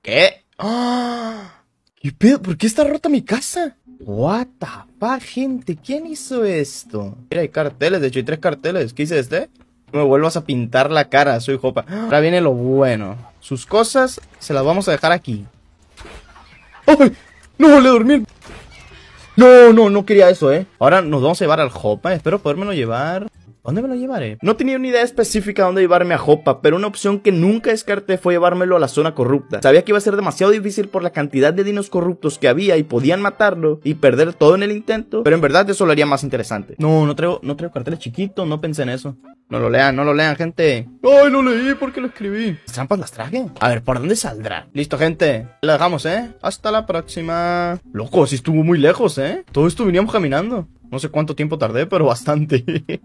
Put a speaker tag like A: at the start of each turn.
A: ¿Qué? ¡Ah! ¿Qué pedo? ¿Por qué está rota mi casa? What the fuck, gente, ¿quién hizo esto? Mira, hay carteles, de hecho hay tres carteles. ¿Qué hice este? No me vuelvas a pintar la cara, soy jopa. Ahora viene lo bueno. Sus cosas se las vamos a dejar aquí. ¡Ay! ¡No, a dormir. No, no, no quería eso, eh. Ahora nos vamos a llevar al Hopa Espero podérmelo llevar. ¿Dónde me lo llevaré? No tenía una idea específica de dónde llevarme a jopa, pero una opción que nunca descarté fue llevármelo a la zona corrupta. Sabía que iba a ser demasiado difícil por la cantidad de dinos corruptos que había y podían matarlo y perder todo en el intento, pero en verdad eso lo haría más interesante. No, no traigo, no traigo carteles chiquitos, no pensé en eso. No lo lean, no lo lean, gente. Ay, no leí porque lo escribí. ¿Las trampas las traje? A ver, ¿por dónde saldrá? Listo, gente. La dejamos, ¿eh? Hasta la
B: próxima.
A: Loco, si estuvo muy lejos, ¿eh? Todo esto veníamos caminando. No sé cuánto tiempo tardé, pero bastante.